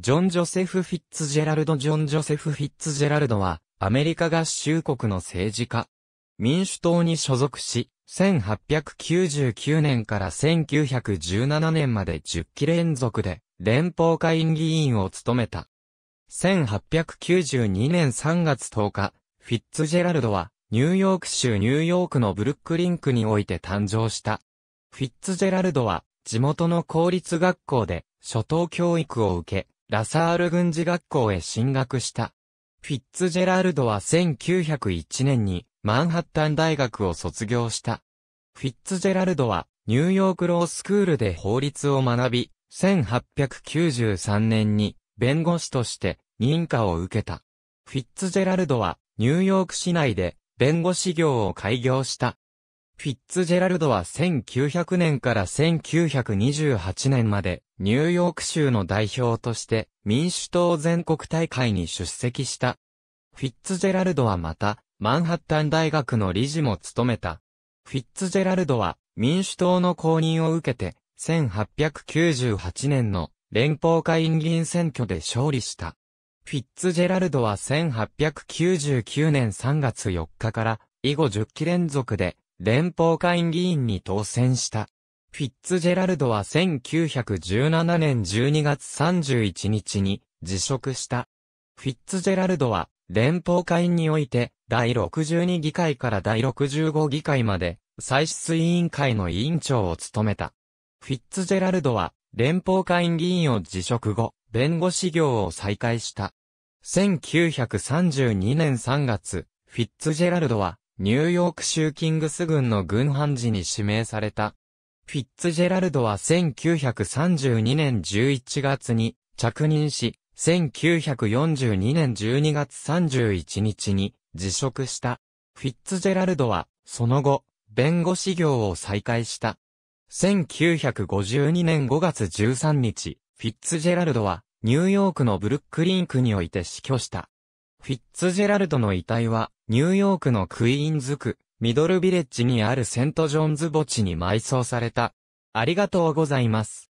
ジョン・ジョセフ・フィッツジェラルド・ジョン・ジョセフ・フィッツジェラルドは、アメリカ合衆国の政治家。民主党に所属し、1899年から1917年まで10期連続で、連邦会議員を務めた。1892年3月10日、フィッツジェラルドは、ニューヨーク州ニューヨークのブルックリンクにおいて誕生した。フィッツジェラルドは、地元の公立学校で、初等教育を受け、ラサール軍事学校へ進学した。フィッツジェラルドは1901年にマンハッタン大学を卒業した。フィッツジェラルドはニューヨークロースクールで法律を学び、1893年に弁護士として認可を受けた。フィッツジェラルドはニューヨーク市内で弁護士業を開業した。フィッツジェラルドは1900年から1928年までニューヨーク州の代表として民主党全国大会に出席した。フィッツジェラルドはまたマンハッタン大学の理事も務めた。フィッツジェラルドは民主党の公認を受けて1898年の連邦会員議員選挙で勝利した。フィッツジェラルドは1899年3月4日から以後10期連続で連邦会議員に当選した。フィッツジェラルドは1917年12月31日に辞職した。フィッツジェラルドは連邦会において第62議会から第65議会まで歳出委員会の委員長を務めた。フィッツジェラルドは連邦会議員を辞職後、弁護士業を再開した。1932年3月、フィッツジェラルドはニューヨーク州キングス軍の軍判事に指名された。フィッツジェラルドは1932年11月に着任し、1942年12月31日に辞職した。フィッツジェラルドは、その後、弁護士業を再開した。1952年5月13日、フィッツジェラルドは、ニューヨークのブルックリンクにおいて死去した。フィッツジェラルドの遺体は、ニューヨークのクイーンズ区、ミドルビレッジにあるセントジョンズ墓地に埋葬された。ありがとうございます。